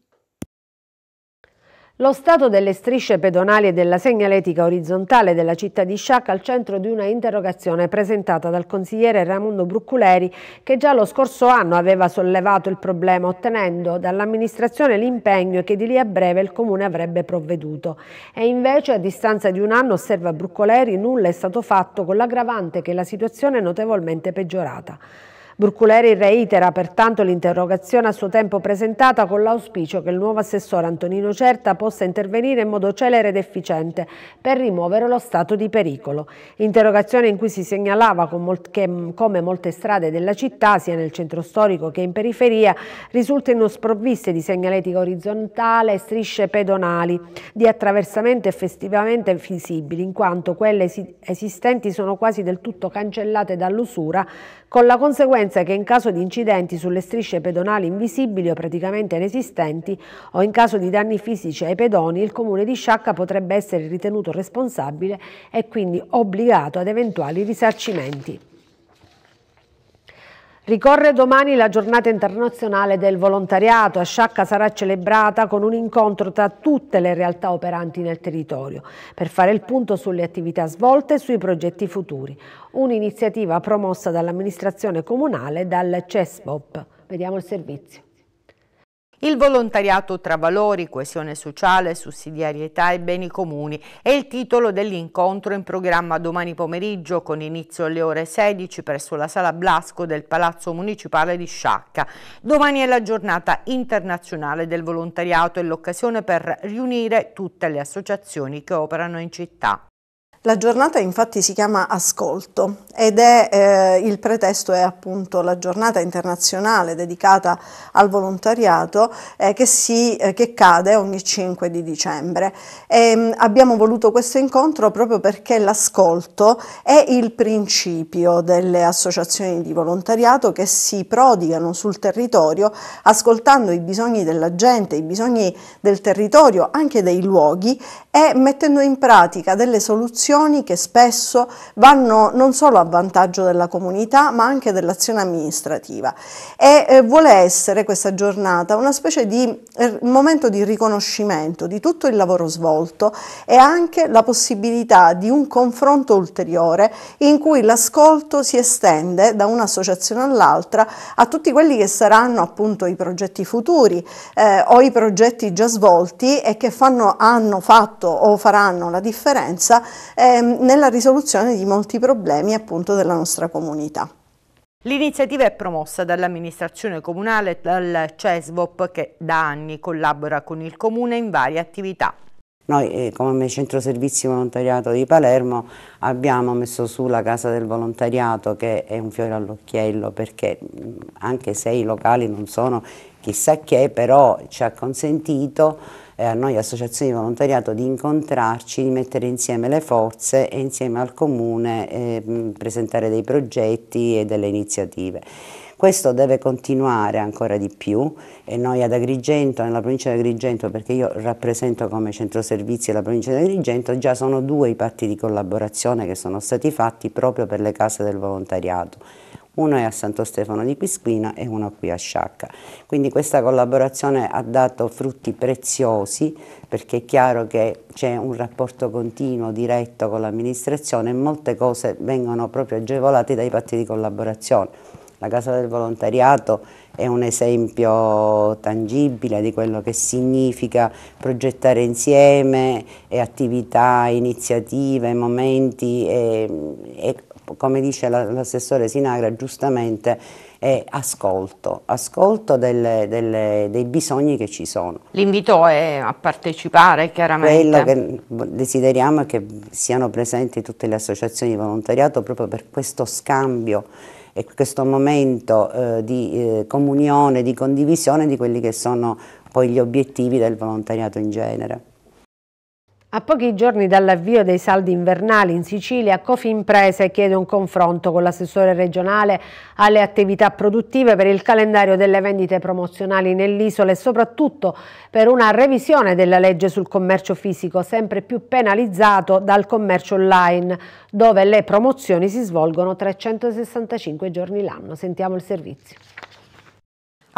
Lo stato delle strisce pedonali e della segnaletica orizzontale della città di Sciacca al centro di una interrogazione presentata dal consigliere Raimondo Brucculeri che già lo scorso anno aveva sollevato il problema ottenendo dall'amministrazione l'impegno che di lì a breve il comune avrebbe provveduto. E invece a distanza di un anno, osserva Brucculeri, nulla è stato fatto con l'aggravante che la situazione è notevolmente peggiorata. Burculeri reitera pertanto l'interrogazione a suo tempo presentata con l'auspicio che il nuovo assessore Antonino Certa possa intervenire in modo celere ed efficiente per rimuovere lo stato di pericolo. Interrogazione in cui si segnalava che come molte strade della città, sia nel centro storico che in periferia, risultino sprovviste di segnaletica orizzontale e strisce pedonali di attraversamento effettivamente visibili, in quanto quelle esistenti sono quasi del tutto cancellate dall'usura con la conseguenza che in caso di incidenti sulle strisce pedonali invisibili o praticamente inesistenti o in caso di danni fisici ai pedoni, il comune di Sciacca potrebbe essere ritenuto responsabile e quindi obbligato ad eventuali risarcimenti. Ricorre domani la giornata internazionale del volontariato. A Sciacca sarà celebrata con un incontro tra tutte le realtà operanti nel territorio per fare il punto sulle attività svolte e sui progetti futuri. Un'iniziativa promossa dall'amministrazione comunale e dal CESBOP. Vediamo il servizio. Il volontariato tra valori, coesione sociale, sussidiarietà e beni comuni è il titolo dell'incontro in programma domani pomeriggio con inizio alle ore 16 presso la Sala Blasco del Palazzo Municipale di Sciacca. Domani è la giornata internazionale del volontariato e l'occasione per riunire tutte le associazioni che operano in città. La giornata infatti si chiama Ascolto ed è eh, il pretesto è appunto la giornata internazionale dedicata al volontariato eh, che, si, eh, che, cade ogni 5 di dicembre. E, ehm, abbiamo voluto questo incontro proprio perché l'ascolto è il principio delle associazioni di volontariato che si prodigano sul territorio ascoltando i bisogni della gente, i bisogni del territorio, anche dei luoghi e mettendo in pratica delle soluzioni azioni che spesso vanno non solo a vantaggio della comunità ma anche dell'azione amministrativa e eh, vuole essere questa giornata una specie di eh, momento di riconoscimento di tutto il lavoro svolto e anche la possibilità di un confronto ulteriore in cui l'ascolto si estende da un'associazione all'altra a tutti quelli che saranno appunto i progetti futuri eh, o i progetti già svolti e che fanno, hanno fatto o faranno la differenza ehm, nella risoluzione di molti problemi appunto della nostra comunità. L'iniziativa è promossa dall'amministrazione comunale dal CESVOP che da anni collabora con il comune in varie attività. Noi eh, come Centro Servizi Volontariato di Palermo abbiamo messo su la Casa del Volontariato che è un fiore all'occhiello perché anche se i locali non sono chissà che però ci ha consentito e a noi associazioni di volontariato di incontrarci, di mettere insieme le forze e insieme al comune eh, presentare dei progetti e delle iniziative. Questo deve continuare ancora di più e noi ad Agrigento, nella provincia di Agrigento, perché io rappresento come centro servizi la provincia di Agrigento, già sono due i patti di collaborazione che sono stati fatti proprio per le case del volontariato uno è a Santo Stefano di Pisquina e uno qui a Sciacca. Quindi questa collaborazione ha dato frutti preziosi perché è chiaro che c'è un rapporto continuo, diretto con l'amministrazione e molte cose vengono proprio agevolate dai patti di collaborazione. La Casa del Volontariato è un esempio tangibile di quello che significa progettare insieme attività, iniziative, momenti e, e come dice l'assessore Sinagra giustamente, è ascolto, ascolto delle, delle, dei bisogni che ci sono. L'invito è a partecipare chiaramente. Quello che desideriamo è che siano presenti tutte le associazioni di volontariato proprio per questo scambio e questo momento eh, di eh, comunione, di condivisione di quelli che sono poi gli obiettivi del volontariato in genere. A pochi giorni dall'avvio dei saldi invernali in Sicilia, Cofimprese chiede un confronto con l'assessore regionale alle attività produttive per il calendario delle vendite promozionali nell'isola e soprattutto per una revisione della legge sul commercio fisico, sempre più penalizzato dal commercio online, dove le promozioni si svolgono 365 giorni l'anno. Sentiamo il servizio.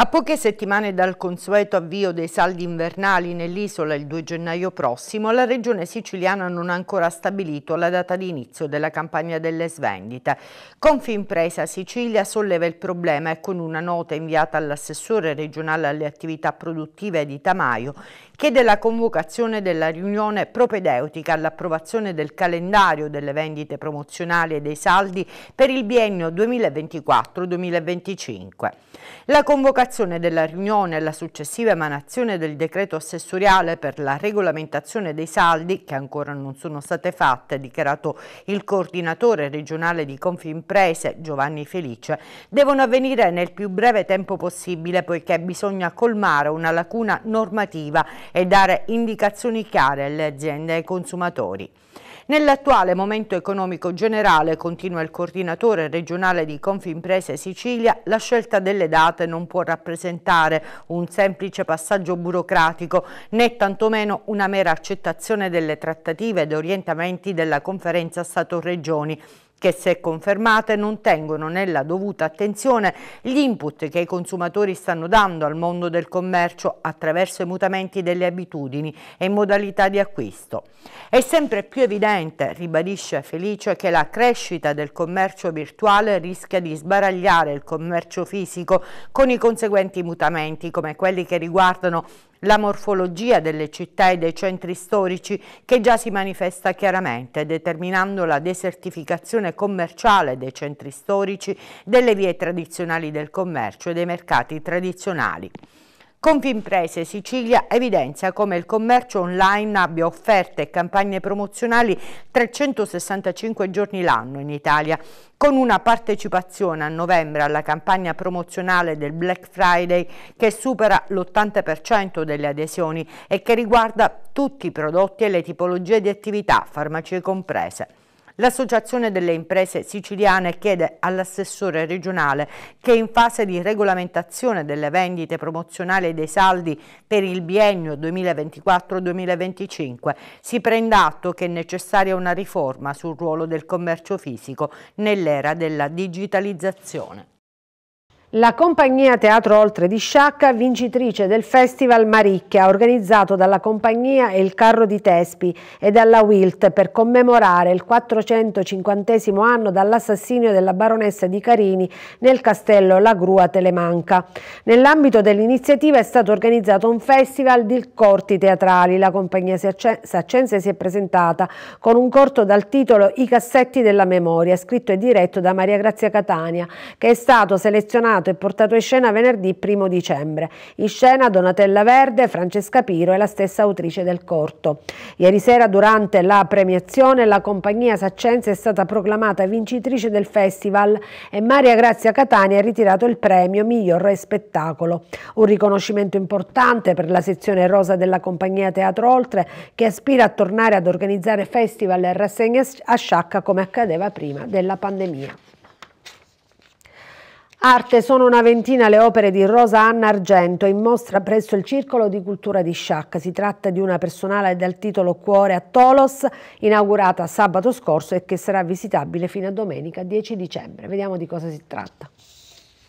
A poche settimane dal consueto avvio dei saldi invernali nell'isola il 2 gennaio prossimo, la regione siciliana non ha ancora stabilito la data di inizio della campagna delle svendite. Confimpresa Sicilia solleva il problema e con una nota inviata all'assessore regionale alle attività produttive di Tamaio chiede la convocazione della riunione propedeutica all'approvazione del calendario delle vendite promozionali e dei saldi per il biennio 2024-2025. La convocazione convocazione della riunione e la successiva emanazione del decreto assessoriale per la regolamentazione dei saldi, che ancora non sono state fatte, ha dichiarato il coordinatore regionale di Confimprese Giovanni Felice, devono avvenire nel più breve tempo possibile poiché bisogna colmare una lacuna normativa e dare indicazioni chiare alle aziende e ai consumatori. Nell'attuale momento economico generale, continua il coordinatore regionale di Confimprese Sicilia, la scelta delle date non può rappresentare un semplice passaggio burocratico né tantomeno una mera accettazione delle trattative ed orientamenti della conferenza Stato-Regioni che se confermate non tengono nella dovuta attenzione gli input che i consumatori stanno dando al mondo del commercio attraverso i mutamenti delle abitudini e modalità di acquisto. È sempre più evidente, ribadisce Felice, che la crescita del commercio virtuale rischia di sbaragliare il commercio fisico con i conseguenti mutamenti come quelli che riguardano la morfologia delle città e dei centri storici che già si manifesta chiaramente, determinando la desertificazione commerciale dei centri storici, delle vie tradizionali del commercio e dei mercati tradizionali. Confimprese Sicilia evidenzia come il commercio online abbia offerte e campagne promozionali 365 giorni l'anno in Italia, con una partecipazione a novembre alla campagna promozionale del Black Friday che supera l'80% delle adesioni e che riguarda tutti i prodotti e le tipologie di attività, farmacie comprese. L'Associazione delle imprese siciliane chiede all'assessore regionale che in fase di regolamentazione delle vendite promozionali dei saldi per il biennio 2024-2025 si prenda atto che è necessaria una riforma sul ruolo del commercio fisico nell'era della digitalizzazione. La compagnia Teatro Oltre di Sciacca, vincitrice del Festival Maricchia, organizzato dalla compagnia il Carro di Tespi e dalla Wilt per commemorare il 450 anno dall'assassinio della baronessa di Carini nel castello La Grua Telemanca. Nell'ambito dell'iniziativa è stato organizzato un festival di corti teatrali. La compagnia saccense si è presentata con un corto dal titolo I cassetti della memoria, scritto e diretto da Maria Grazia Catania, che è stato selezionato filmato e portato in scena venerdì 1 dicembre. In scena Donatella Verde, Francesca Piro e la stessa autrice del corto. Ieri sera durante la premiazione la compagnia Saccenza è stata proclamata vincitrice del festival e Maria Grazia Catania ha ritirato il premio Miglior Spettacolo. Un riconoscimento importante per la sezione rosa della compagnia Teatro Oltre che aspira a tornare ad organizzare festival e rassegne a sciacca come accadeva prima della pandemia. Arte sono una ventina le opere di Rosa Anna Argento in mostra presso il Circolo di Cultura di Sciacca. Si tratta di una personale dal titolo Cuore a Tolos, inaugurata sabato scorso e che sarà visitabile fino a domenica 10 dicembre. Vediamo di cosa si tratta.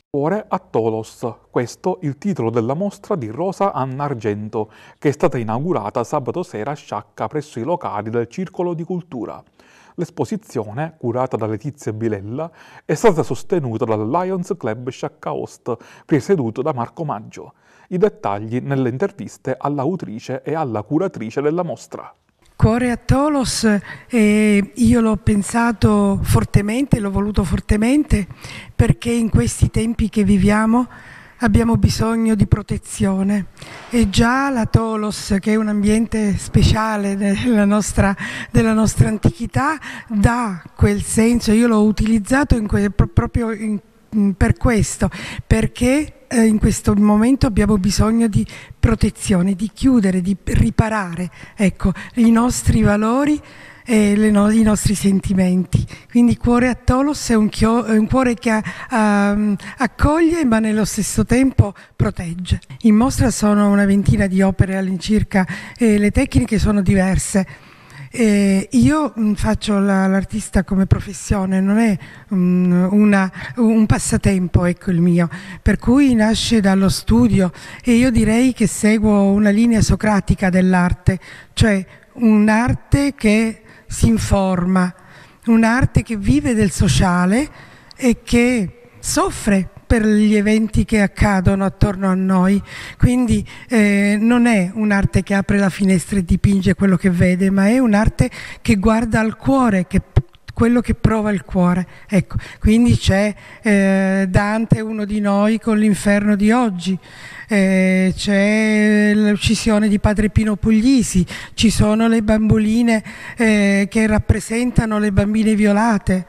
Cuore a Tolos, questo il titolo della mostra di Rosa Anna Argento, che è stata inaugurata sabato sera a Sciacca presso i locali del Circolo di Cultura. L'esposizione, curata da Letizia Bilella, è stata sostenuta dal Lions Club Host, presieduto da Marco Maggio. I dettagli nelle interviste all'autrice e alla curatrice della mostra. Cuore a Tolos, eh, io l'ho pensato fortemente, l'ho voluto fortemente, perché in questi tempi che viviamo abbiamo bisogno di protezione e già la Tolos, che è un ambiente speciale della nostra, della nostra antichità, dà quel senso, io l'ho utilizzato in que, proprio in, mm, per questo, perché eh, in questo momento abbiamo bisogno di protezione, di chiudere, di riparare ecco, i nostri valori eh, no i nostri sentimenti. Quindi cuore a Tolos è un, è un cuore che a, ah, a, mm, accoglie ma nello stesso tempo protegge. In mostra sono una ventina di opere all'incirca e eh, le tecniche sono diverse. Eh, io mm, faccio l'artista come professione, non è um, una, un passatempo, ecco il mio, per cui nasce dallo studio e io direi che seguo una linea socratica dell'arte, cioè un'arte che si informa, un'arte che vive del sociale e che soffre per gli eventi che accadono attorno a noi, quindi eh, non è un'arte che apre la finestra e dipinge quello che vede, ma è un'arte che guarda al cuore, che quello che prova il cuore. Ecco, quindi c'è eh, Dante, uno di noi, con l'inferno di oggi, eh, c'è l'uccisione di padre Pino Puglisi, ci sono le bamboline eh, che rappresentano le bambine violate.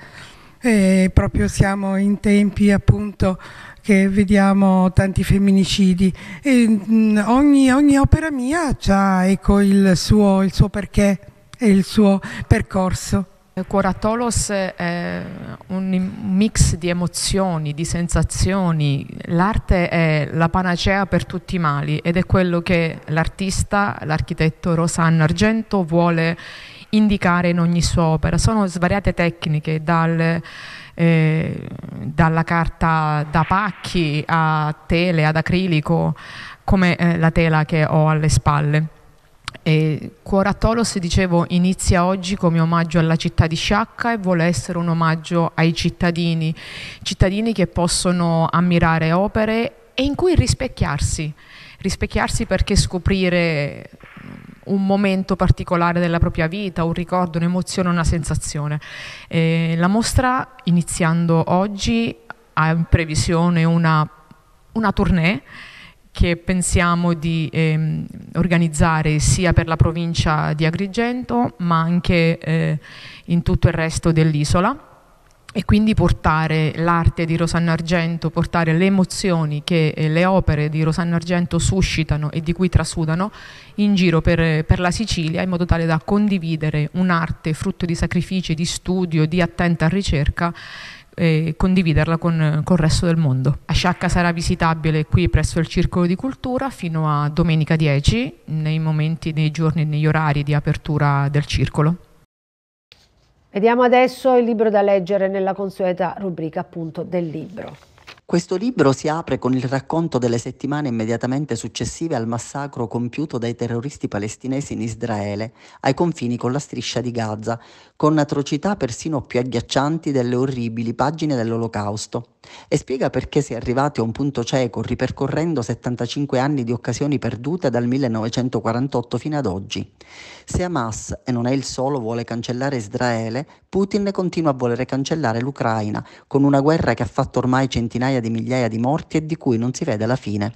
Eh, proprio siamo in tempi appunto che vediamo tanti femminicidi. E, mh, ogni, ogni, opera mia ha ecco, il, suo, il suo perché e il suo percorso. Coratolos è un mix di emozioni, di sensazioni. L'arte è la panacea per tutti i mali ed è quello che l'artista, l'architetto Rosanna Argento vuole indicare in ogni sua opera. Sono svariate tecniche, dal, eh, dalla carta da pacchi a tele ad acrilico, come eh, la tela che ho alle spalle. E Cuoratolos, dicevo, inizia oggi come omaggio alla città di Sciacca e vuole essere un omaggio ai cittadini, cittadini che possono ammirare opere e in cui rispecchiarsi, rispecchiarsi perché scoprire un momento particolare della propria vita, un ricordo, un'emozione, una sensazione. E la mostra, iniziando oggi, ha in previsione una, una tournée che pensiamo di eh, organizzare sia per la provincia di Agrigento ma anche eh, in tutto il resto dell'isola e quindi portare l'arte di Rosanna Argento, portare le emozioni che eh, le opere di Rosanna Argento suscitano e di cui trasudano in giro per, per la Sicilia in modo tale da condividere un'arte frutto di sacrifici, di studio, di attenta ricerca e condividerla con, con, il resto del mondo. Asciacca sarà visitabile qui presso il Circolo di Cultura fino a domenica 10, nei momenti, nei giorni e negli orari di apertura del circolo. Vediamo adesso il libro da leggere nella consueta rubrica appunto del libro. Questo libro si apre con il racconto delle settimane immediatamente successive al massacro compiuto dai terroristi palestinesi in Israele, ai confini con la striscia di Gaza, con atrocità persino più agghiaccianti delle orribili pagine dell'Olocausto, e spiega perché si è arrivati a un punto cieco ripercorrendo 75 anni di occasioni perdute dal 1948 fino ad oggi. Se Hamas, e non è il solo, vuole cancellare Israele, Putin continua a volere cancellare l'Ucraina, con una guerra che ha fatto ormai centinaia di migliaia di morti e di cui non si vede la fine.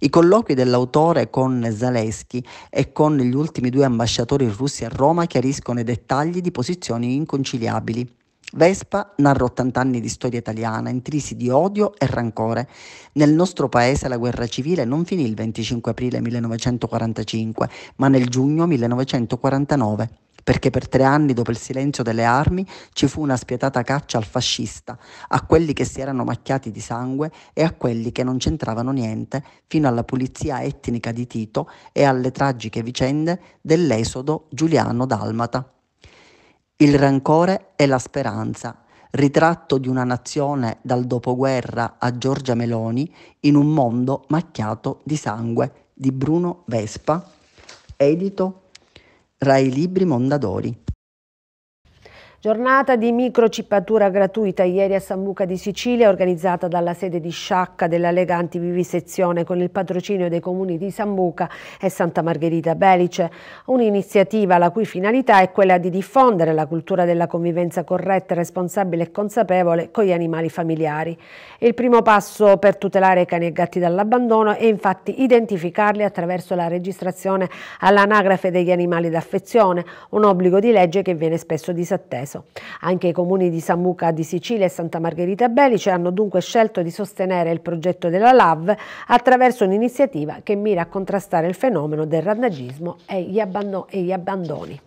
I colloqui dell'autore con Zaleschi e con gli ultimi due ambasciatori russi a Roma chiariscono i dettagli di posizioni inconciliabili. Vespa narra 80 anni di storia italiana, intrisi di odio e rancore. Nel nostro paese la guerra civile non finì il 25 aprile 1945, ma nel giugno 1949 perché per tre anni dopo il silenzio delle armi ci fu una spietata caccia al fascista, a quelli che si erano macchiati di sangue e a quelli che non c'entravano niente, fino alla pulizia etnica di Tito e alle tragiche vicende dell'esodo giuliano-dalmata. Il rancore e la speranza, ritratto di una nazione dal dopoguerra a Giorgia Meloni in un mondo macchiato di sangue di Bruno Vespa, edito Rai Libri Mondadori. Giornata di microcippatura gratuita ieri a San Buca di Sicilia organizzata dalla sede di Sciacca della Lega Antivivisezione con il patrocinio dei comuni di San Buca e Santa Margherita Belice. Un'iniziativa la cui finalità è quella di diffondere la cultura della convivenza corretta, responsabile e consapevole con gli animali familiari. Il primo passo per tutelare i cani e gatti dall'abbandono è infatti identificarli attraverso la registrazione all'anagrafe degli animali d'affezione, un obbligo di legge che viene spesso disatteso prezzo. Anche i comuni di San Muca di Sicilia e Santa Margherita Belice hanno dunque scelto di sostenere il progetto della LAV attraverso un'iniziativa che mira a contrastare il fenomeno del randagismo e gli abbandoni.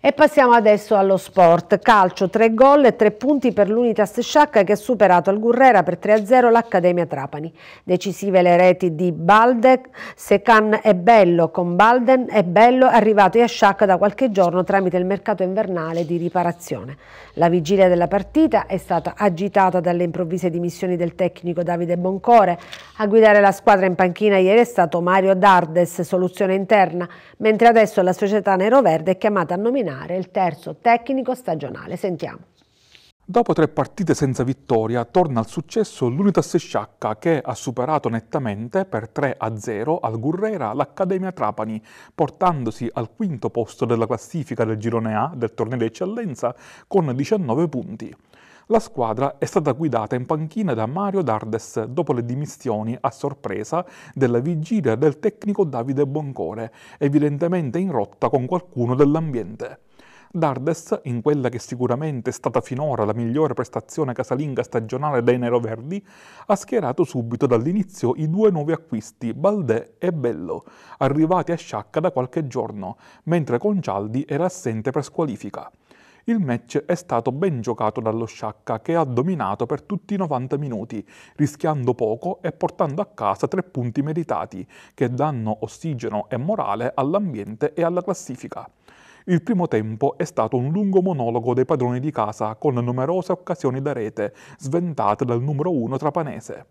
E passiamo adesso allo sport. Calcio, 3 gol e 3 punti per l'Unitas Sciacca che ha superato al Gurrera per 3-0 l'Accademia Trapani. Decisive le reti di Balde, Secan e Bello, con Balden e Bello arrivato a Sciacca da qualche giorno tramite il mercato invernale di riparazione. La vigilia della partita è stata agitata dalle improvvise dimissioni del tecnico Davide Boncore. A guidare la squadra in panchina ieri è stato Mario Dardes, soluzione interna, mentre adesso la società nero-verde è chiamata a nominare allenare il terzo tecnico stagionale. Sentiamo. Dopo tre partite senza vittoria, torna al successo l'Unitas Sciacca che ha superato nettamente per 3-0 al Gurrera l'Accademia Trapani, portandosi al quinto posto della classifica del girone A del torneo di eccellenza con 19 punti. La squadra è stata guidata in panchina da Mario Dardes dopo le dimissioni a sorpresa della vigilia del tecnico Davide Boncore, evidentemente in rotta con qualcuno dell'ambiente. Dardes, in quella che sicuramente è stata finora la migliore prestazione casalinga stagionale dei neroverdi, ha schierato subito dall'inizio i due nuovi acquisti, Baldè e Bello, arrivati a Sciacca da qualche giorno, mentre Concialdi era assente per squalifica. Il match è stato ben giocato dallo Sciacca che ha dominato per tutti i 90 minuti, rischiando poco e portando a casa tre punti meritati che danno ossigeno e morale all'ambiente e alla classifica. Il primo tempo è stato un lungo monologo dei padroni di casa con numerose occasioni da rete, sventate dal numero 1 trapanese.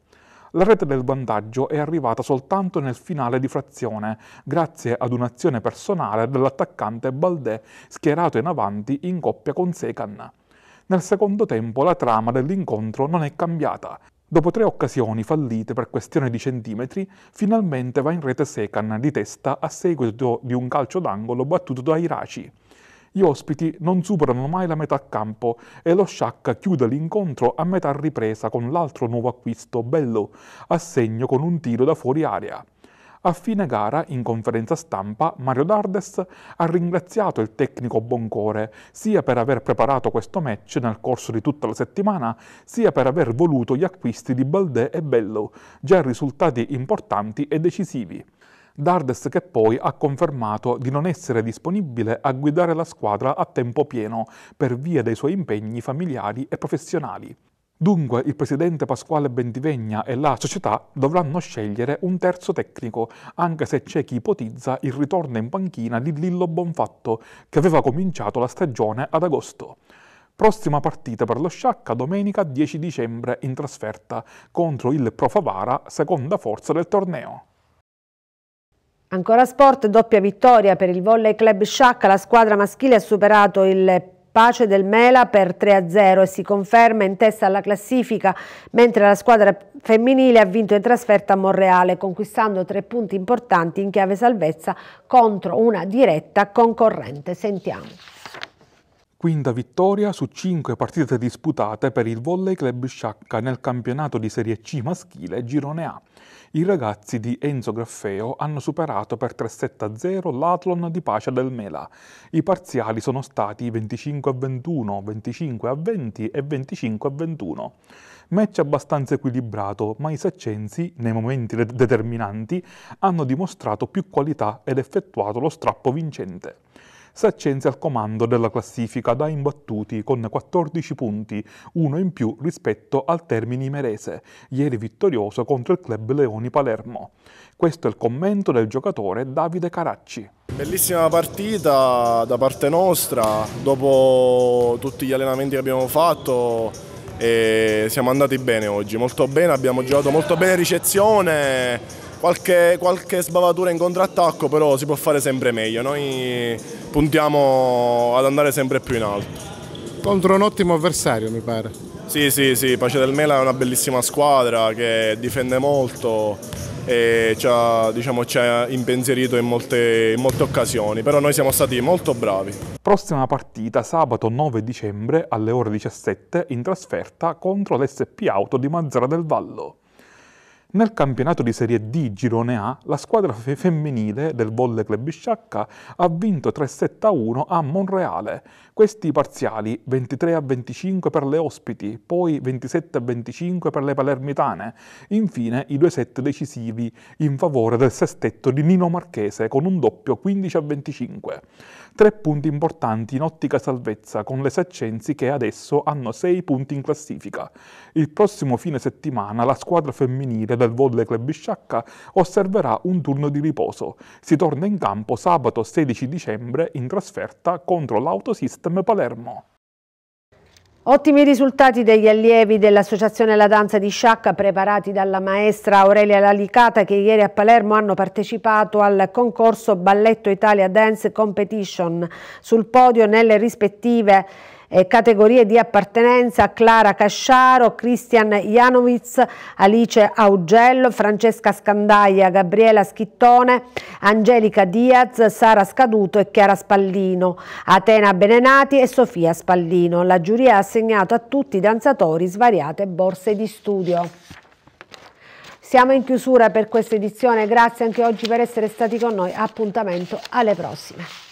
La rete del vantaggio è arrivata soltanto nel finale di frazione, grazie ad un'azione personale dell'attaccante Baldè schierato in avanti in coppia con Secan. Nel secondo tempo la trama dell'incontro non è cambiata. Dopo tre occasioni fallite per questione di centimetri, finalmente va in rete Secan di testa a seguito di un calcio d'angolo battuto da Iraci. Gli ospiti non superano mai la metà campo e lo Sciacca chiude l'incontro a metà ripresa con l'altro nuovo acquisto, Bello, a segno con un tiro da fuori area. A fine gara, in conferenza stampa, Mario Dardes ha ringraziato il tecnico Boncore sia per aver preparato questo match nel corso di tutta la settimana, sia per aver voluto gli acquisti di Baldè e Bello, già risultati importanti e decisivi. Dardes che poi ha confermato di non essere disponibile a guidare la squadra a tempo pieno per via dei suoi impegni familiari e professionali. Dunque il presidente Pasquale Bentivegna e la società dovranno scegliere un terzo tecnico, anche se c'è chi ipotizza il ritorno in panchina di Lillo Bonfatto, che aveva cominciato la stagione ad agosto. Prossima partita per lo Sciacca domenica 10 dicembre in trasferta contro il Profavara, seconda forza del torneo. Ancora sport, doppia vittoria per il Volley Club Sciacca, la squadra maschile ha superato il Pace del Mela per 3-0 e si conferma in testa alla classifica, mentre la squadra femminile ha vinto in trasferta a Monreale, conquistando tre punti importanti in chiave salvezza contro una diretta concorrente. Sentiamo. Quinta vittoria su cinque partite disputate per il Volley Club Sciacca nel campionato di Serie C maschile Girone A. I ragazzi di Enzo Graffeo hanno superato per 3-7-0 l'Atlon di Pace del Mela. I parziali sono stati 25-21, 25-20 e 25-21. Match abbastanza equilibrato, ma i saccensi, nei momenti determinanti, hanno dimostrato più qualità ed effettuato lo strappo vincente. Saccenzi al comando della classifica da imbattuti con 14 punti, uno in più rispetto al Termini Merese, ieri vittorioso contro il club Leoni Palermo. Questo è il commento del giocatore Davide Caracci. Bellissima partita da parte nostra, dopo tutti gli allenamenti che abbiamo fatto e siamo andati bene oggi, molto bene, abbiamo giocato molto bene ricezione qualche, qualche sbavatura in contrattacco, però si può fare sempre meglio. Noi puntiamo ad andare sempre più in alto. Contro un ottimo avversario, mi pare. Sì, sì, sì, Pace del Mela è una bellissima squadra che difende molto e ci ha, diciamo, ci ha impensierito in molte, in molte occasioni, però noi siamo stati molto bravi. Prossima partita sabato 9 dicembre alle ore 17 in trasferta contro l'SP Auto di Mazzara del Vallo. Nel campionato di Serie D Girone A, la squadra femminile del Volle Club Sciacca ha vinto 3-7-1 a Monreale. Questi parziali 23-25 per le ospiti, poi 27-25 per le palermitane. Infine i due set decisivi in favore del sestetto di Nino Marchese con un doppio 15-25. Tre punti importanti in ottica salvezza con le Saccenzi che adesso hanno 6 punti in classifica. Il prossimo fine settimana la squadra femminile del volley Club Sciacca osserverà un turno di riposo. Si torna in campo sabato 16 dicembre in trasferta contro l'Autosystem Palermo. Ottimi risultati degli allievi dell'Associazione La Danza di Sciacca preparati dalla maestra Aurelia Lalicata che ieri a Palermo hanno partecipato al concorso Balletto Italia Dance Competition. Sul podio nelle rispettive eh, categorie di appartenenza Clara Casciaro, Christian Janowitz, Alice Augello, Francesca Scandaia, Gabriela Schittone, Angelica Diaz, Sara Scaduto e Chiara Spallino, Atena Benenati e Sofia Spallino. La giuria ha assegnato a tutti i danzatori svariate borse di studio. Siamo in chiusura per questa edizione, grazie anche oggi per essere stati con noi, appuntamento alle prossime.